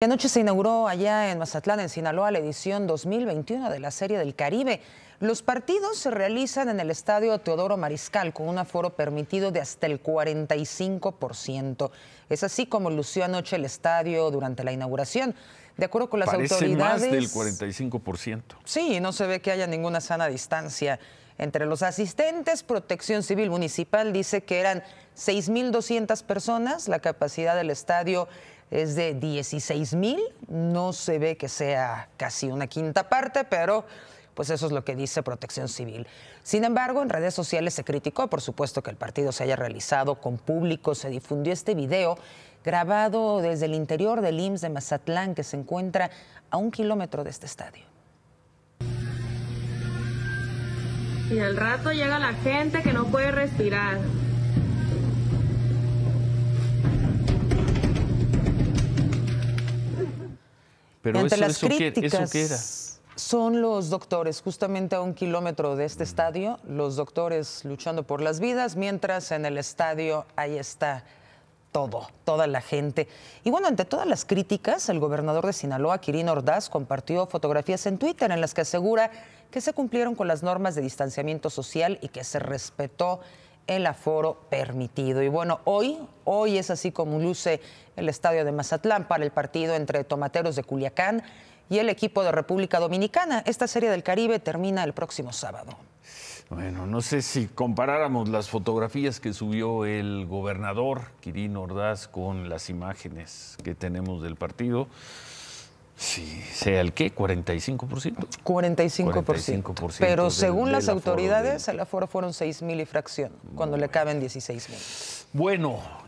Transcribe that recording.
Anoche se inauguró allá en Mazatlán, en Sinaloa, la edición 2021 de la Serie del Caribe. Los partidos se realizan en el Estadio Teodoro Mariscal con un aforo permitido de hasta el 45%. Es así como lució anoche el estadio durante la inauguración. De acuerdo con las Parece autoridades. más del 45%. Sí, no se ve que haya ninguna sana distancia. Entre los asistentes, Protección Civil Municipal dice que eran 6.200 personas, la capacidad del estadio es de 16 mil, no se ve que sea casi una quinta parte, pero pues eso es lo que dice Protección Civil. Sin embargo, en redes sociales se criticó, por supuesto, que el partido se haya realizado con público, se difundió este video grabado desde el interior del IMSS de Mazatlán, que se encuentra a un kilómetro de este estadio. Y al rato llega la gente que no puede respirar. Entre las críticas, Son los doctores, justamente a un kilómetro de este estadio, los doctores luchando por las vidas, mientras en el estadio ahí está todo, toda la gente. Y bueno, ante todas las críticas, el gobernador de Sinaloa, Quirino Ordaz, compartió fotografías en Twitter en las que asegura que se cumplieron con las normas de distanciamiento social y que se respetó el aforo permitido. Y bueno, hoy, hoy es así como luce el estadio de Mazatlán para el partido entre Tomateros de Culiacán y el equipo de República Dominicana. Esta serie del Caribe termina el próximo sábado. Bueno, no sé si comparáramos las fotografías que subió el gobernador Quirino Ordaz con las imágenes que tenemos del partido. Sí, sea el qué, 45%. 45%. pero según las autoridades, a la aforo fueron 6 mil y fracción, cuando le caben 16 mil. Bueno,